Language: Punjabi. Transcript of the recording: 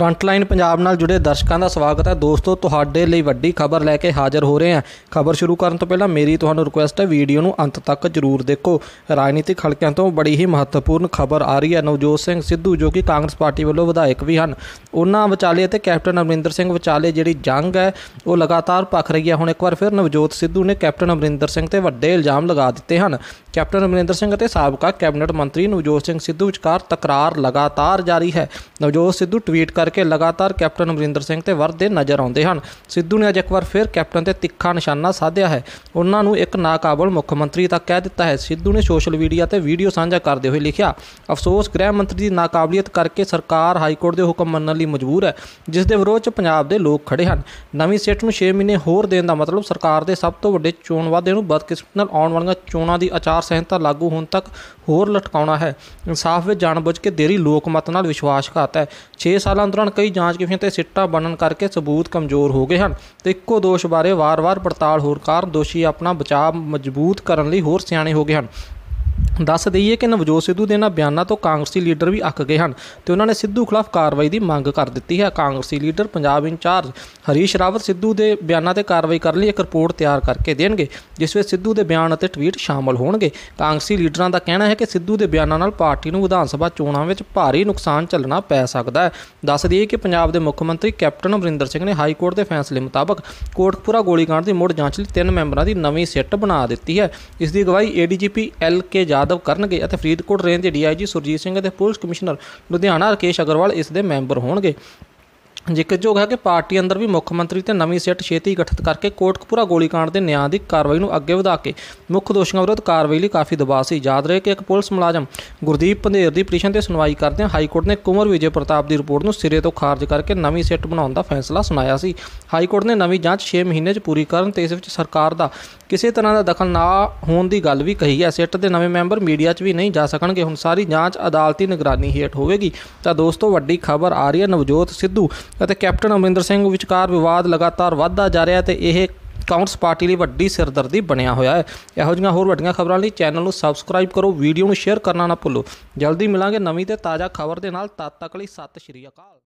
ਫਰੰਟਲਾਈਨ ਪੰਜਾਬ ਨਾਲ ਜੁੜੇ ਦਰਸ਼ਕਾਂ ਦਾ ਸਵਾਗਤ ਹੈ ਦੋਸਤੋ ਤੁਹਾਡੇ ਲਈ ਵੱਡੀ ਖਬਰ ਲੈ ਕੇ ਹਾਜ਼ਰ ਹੋ ਰਹੇ ਹਾਂ ਖਬਰ ਸ਼ੁਰੂ ਕਰਨ ਤੋਂ ਪਹਿਲਾਂ ਮੇਰੀ ਤੁਹਾਨੂੰ ਰਿਕੁਐਸਟ ਹੈ ਵੀਡੀਓ ਨੂੰ ਅੰਤ ਤੱਕ ਜ਼ਰੂਰ ਦੇਖੋ ਰਾਜਨੀਤਿਕ ਹਲਕਿਆਂ ਤੋਂ ਬੜੀ ਹੀ ਮਹੱਤਵਪੂਰਨ ਖਬਰ ਆ ਰਹੀ ਹੈ ਨਵਜੋਤ ਸਿੰਘ ਸਿੱਧੂ ਜੋ ਕਿ ਕਾਂਗਰਸ ਪਾਰਟੀ ਵੱਲੋਂ ਵਿਧਾਇਕ ਵੀ ਹਨ ਉਹਨਾਂ ਵਿਚਾਲੇ ਅਤੇ ਕੈਪਟਨ ਅਮਰਿੰਦਰ ਸਿੰਘ ਵਿਚਾਲੇ ਜਿਹੜੀ ਜੰਗ ਹੈ ਉਹ ਲਗਾਤਾਰ ਭਖ ਰਹੀ ਹੈ ਹੁਣ ਇੱਕ ਵਾਰ ਫਿਰ ਨਵਜੋਤ ਸਿੱਧੂ ਨੇ ਕੈਪਟਨ ਅਮਰਿੰਦਰ ਸਿੰਘ ਤੇ ਵੱਡੇ ਇਲਜ਼ਾਮ ਲਗਾ ਦਿੱਤੇ ਹਨ ਕੈਪਟਨ ਅਮਰਿੰਦਰ ਸਿੰਘ ਅਤੇ ਸਾਬਕਾ ਕੈਬਨਿਟ ਮੰਤਰੀ ਨਵਜੋਤ ਸਿੰਘ ਸਿੱਧੂ ਵਿਚਕਾਰ ਤਕਰਾਰ ਲਗਾਤਾਰ ਜਾਰੀ ਹੈ ਨਵਜੋਤ ਸਿੱਧੂ ਟਵੀਟ ਕਰ ਕਰਕੇ ਲਗਾਤਾਰ ਕੈਪਟਨ ਅਮਰਿੰਦਰ ਸਿੰਘ ਤੇ ਵਰਦੇ ਨਜ਼ਰ ਆਉਂਦੇ ਹਨ ਸਿੱਧੂ ਨੇ ਅੱਜ ਇੱਕ ਵਾਰ ਫਿਰ ਕੈਪਟਨ ਤੇ ਤਿੱਖਾ ਨਿਸ਼ਾਨਾ ਸਾਧਿਆ ਹੈ ਉਹਨਾਂ ਨੂੰ ਇੱਕ ਨਾਕਾਬਲ ਮੁੱਖ ਮੰਤਰੀ ਤਾਂ ਕਹਿ ਦਿੱਤਾ ਹੈ ਸਿੱਧੂ ਨੇ ਸੋਸ਼ਲ ਮੀਡੀਆ ਤੇ ਵੀਡੀਓ ਸਾਂਝਾ ਕਰਦੇ ਹੋਏ ਲਿਖਿਆ ਅਫਸੋਸ ਗ੍ਰਹਿ ਮੰਤਰੀ ਦੀ ਨਾਕਾਬਲੀਅਤ ਕਰਕੇ ਸਰਕਾਰ ਹਾਈ ਕੋਰਟ ਦੇ ਹੁਕਮ ਮੰਨਣ ਲਈ ਮਜਬੂਰ ਹੈ ਜਿਸ ਦੇ ਵਿਰੋਧ 'ਚ ਪੰਜਾਬ ਦੇ ਲੋਕ ਖੜੇ ਹਨ ਨਵੀਂ ਸਿੱਟ ਨੂੰ 6 ਮਹੀਨੇ ਹੋਰ ਦੇਣ ਦਾ ਮਤਲਬ ਸਰਕਾਰ ਦੇ ਸਭ ਤੋਂ ਵੱਡੇ ਚੋਣ ਵਾਅਦੇ ਨੂੰ ਬਦਕਿਸਮਤ ਨਾਲ ਆਉਣ ਵਾਲੀਆਂ ਚੋਣਾਂ ਦੀ ਆਚਾਰ ਸੰਹਿਤਾ ਲਾਗੂ ਹੋਣ ਤੱਕ ਹੋਰ ਲਟਕਾਉਣਾ ਹੈ ਇਨਸਾਫ ਵਿੱਚ ਜਾਣਬੁੱਝ ਕੇ ਦੇਰੀ ਲੋਕਮਤ ਨਾਲ ਵਿਸ਼ਵਾਸਘਾਤ ਹੈ 6 ਸਾਲਾਂ ਅੰਦਰ ਦੌਰਾਨ ਕਈ ਜਾਂਚ ਕਿਫੀਆਂ ਤੇ ਸਿੱਟਾ ਬਣਨ ਕਰਕੇ ਸਬੂਤ ਕਮਜ਼ੋਰ ਹੋ ਗਏ ਹਨ ਤੇ ਇੱਕੋ ਦੋਸ਼ ਬਾਰੇ ਵਾਰ-ਵਾਰ ਪੜਤਾਲ ਹੋਰ ਕਾਰਨ ਦੋਸ਼ੀ ਆਪਣਾ ਬਚਾਅ ਮਜ਼ਬੂਤ ਕਰਨ ਲਈ ਹੋਰ ਸਿਆਣੇ ਹੋ ਗਏ ਹਨ ਦੱਸ ਦਈਏ ਕਿ ਨਵਜੋਤ ਸਿੱਧੂ ਦੇ ਇਹਨਾਂ ਬਿਆਨਾਂ ਤੋਂ ਕਾਂਗਰਸੀ ਲੀਡਰ ਵੀ ਅੱਕ ਗਏ ਹਨ ਤੇ ਉਹਨਾਂ ਨੇ ਸਿੱਧੂ ਖਿਲਾਫ ਕਾਰਵਾਈ ਦੀ ਮੰਗ ਕਰ ਦਿੱਤੀ ਹੈ ਕਾਂਗਰਸੀ ਲੀਡਰ ਪੰਜਾਬ ਇੰਚਾਰਜ ਹਰੀਸ਼ ਰਾਵਤ ਸਿੱਧੂ ਦੇ ਬਿਆਨਾਂ ਤੇ ਕਾਰਵਾਈ ਕਰਨ ਲਈ ਇੱਕ ਰਿਪੋਰਟ ਤਿਆਰ ਕਰਕੇ ਦੇਣਗੇ ਜਿਸ ਵਿੱਚ ਸਿੱਧੂ ਦੇ ਬਿਆਨ ਅਤੇ ਟਵੀਟ ਸ਼ਾਮਲ ਹੋਣਗੇ ਕਾਂਗਰਸੀ ਲੀਡਰਾਂ ਦਾ ਕਹਿਣਾ ਹੈ ਕਿ ਸਿੱਧੂ ਦੇ ਬਿਆਨਾਂ ਨਾਲ ਪਾਰਟੀ ਨੂੰ ਵਿਧਾਨ ਸਭਾ ਚੋਣਾਂ ਵਿੱਚ ਭਾਰੀ ਨੁਕਸਾਨ ਚੱਲਣਾ ਪੈ ਸਕਦਾ ਹੈ ਦੱਸ ਦਈਏ ਕਿ ਪੰਜਾਬ ਦੇ ਮੁੱਖ ਮੰਤਰੀ ਕੈਪਟਨ ਅਮਰਿੰਦਰ ਸਿੰਘ ਨੇ ਹਾਈ ਕੋਰਟ ਦੇ ਫੈਸਲੇ ਮੁਤਾਬਕ ਕੋਟਕਪੂਰਾ ਗੋਲੀਕਾਂਡ ਦੀ ਮੁੜ ਜਾਂਚ ਲਈ ਤਿੰਨ ਮੈਂਬਰਾਂ ਦੀ ਨਵੀਂ ਸੈੱਟ ਬਣਾ ਦਿੱਤੀ ਹੈ ਇਸ ਦੀ ਅਗਵਾਈ ਏਡੀਜੀਪੀ ਐਲ ਕੇ ਜਾਦ ਯਾਦਵ ਕਰਨਗੇ ਅਤੇ ਫਰੀਦਕੋਟ ਰੇਂਜ ਦੇ ਡੀਆਈਜੀ ਸੁਰਜੀਤ ਸਿੰਘ ਅਤੇ ਪੁਲਿਸ ਕਮਿਸ਼ਨਰ ਲੁਧਿਆਣਾ ਰਕੇਸ਼ ਅਗਰਵਾਲ ਇਸ ਦੇ ਮੈਂਬਰ ਹੋਣਗੇ ਜ਼ਿਕਰਯੋਗ ਹੈ ਕਿ ਪਾਰਟੀ ਅੰਦਰ ਵੀ ਮੁੱਖ ਮੰਤਰੀ ਤੇ ਨਵੀਂ ਸਿੱਟ ਛੇਤੀ ਗਠਿਤ ਕਰਕੇ ਕੋਟਕਪੂਰਾ ਗੋਲੀकांड ਦੇ ਨਿਆਂ ਦੀ ਕਾਰਵਾਈ ਨੂੰ ਅੱਗੇ ਵਧਾ ਕੇ ਮੁੱਖ ਦੋਸ਼ੀਆਂ ਵਿਰੁੱਧ ਕਾਰਵਾਈ ਲਈ ਕਾਫੀ ਦਬਾਅ ਸੀ ਯਾਦ ਰਹੇ ਕਿ ਇੱਕ ਪੁਲਿਸ ਮੁਲਾਜ਼ਮ ਗੁਰਦੀਪ ਪੰਧੇਰ ਦੀ ਪਟੀਸ਼ਨ ਤੇ ਸੁਣਵਾਈ ਕਰਦਿਆਂ ਹਾਈ ਕੋਰਟ ਨੇ ਕੁਮਰ ਵਿਜੇ ਪ੍ਰਤਾਪ ਦੀ ਰਿਪੋਰਟ ਨੂੰ ਸਿਰੇ ਤੋਂ ਖਾਰਜ ਕਰਕੇ ਨਵੀਂ ਸਿੱਟ ਬਣਾਉਣ ਦਾ ਫੈਸਲਾ ਸੁਣਾਇਆ ਸੀ ਹਾਈ ਕੋਰਟ ਨੇ ਨਵੀਂ ਜਾਂਚ 6 ਮਹੀਨੇ 'ਚ ਪੂਰੀ ਕਰਨ ਤੇ ਇਸ ਵਿੱਚ ਸਰਕਾਰ ਦਾ ਕਿਸੇ ਤਰ੍ਹਾਂ ਦਾ ਦਖਲ ਨਾ ਹੋਣ ਦੀ ਗੱਲ ਵੀ ਕਹੀ ਹੈ ਸਿੱਟ ਦੇ ਨਵੇਂ ਮੈਂਬਰ ਮੀਡੀਆ 'ਚ ਵੀ ਨਹੀਂ ਜਾ ਸਕਣਗੇ ਹੁਣ ਸਾਰੀ ਜਾਂਚ ਅਦਾਲਤੀ ਨਿਗਰਾਨੀ ਹੇਠ ਹੋਵੇਗੀ ਤਾਂ ਦੋਸਤੋ ਵੱਡੀ ਖਬਰ ਆ ਰਹੀ ਹੈ ਨਵਜੋਤ ਸਿੱਧੂ ਅਤੇ ਕੈਪਟਨ ਅਮਰਿੰਦਰ ਸਿੰਘ ਵਿਚਕਾਰ ਵਿਵਾਦ ਲਗਾਤਾਰ ਵਧਦਾ ਜਾ ਰਿਹਾ ਤੇ ਇਹ ਕਾਉਂਟਸ ਪਾਰਟੀ ਲਈ ਵੱਡੀ ਸਿਰਦਰਦੀ ਬਣਿਆ ਹੋਇਆ ਹੈ ਇਹੋ ਜਿਹੀਆਂ ਹੋਰ ਵੱਡੀਆਂ ਖਬਰਾਂ ਲਈ ਚੈਨਲ ਨੂੰ ਸਬਸਕ੍ਰਾਈਬ ਕਰੋ ਵੀਡੀਓ ਨੂੰ ਸ਼ੇਅਰ ਕਰਨਾ ਨਾ ਭੁੱਲੋ ਜਲਦੀ ਮਿਲਾਂਗੇ ਨਵੀਂ ਤੇ ਤਾਜ਼ਾ ਖਬਰ ਦੇ ਨਾਲ ਤਦ ਤੱਕ ਲਈ ਸਤਿ ਸ਼੍ਰੀ ਅਕਾਲ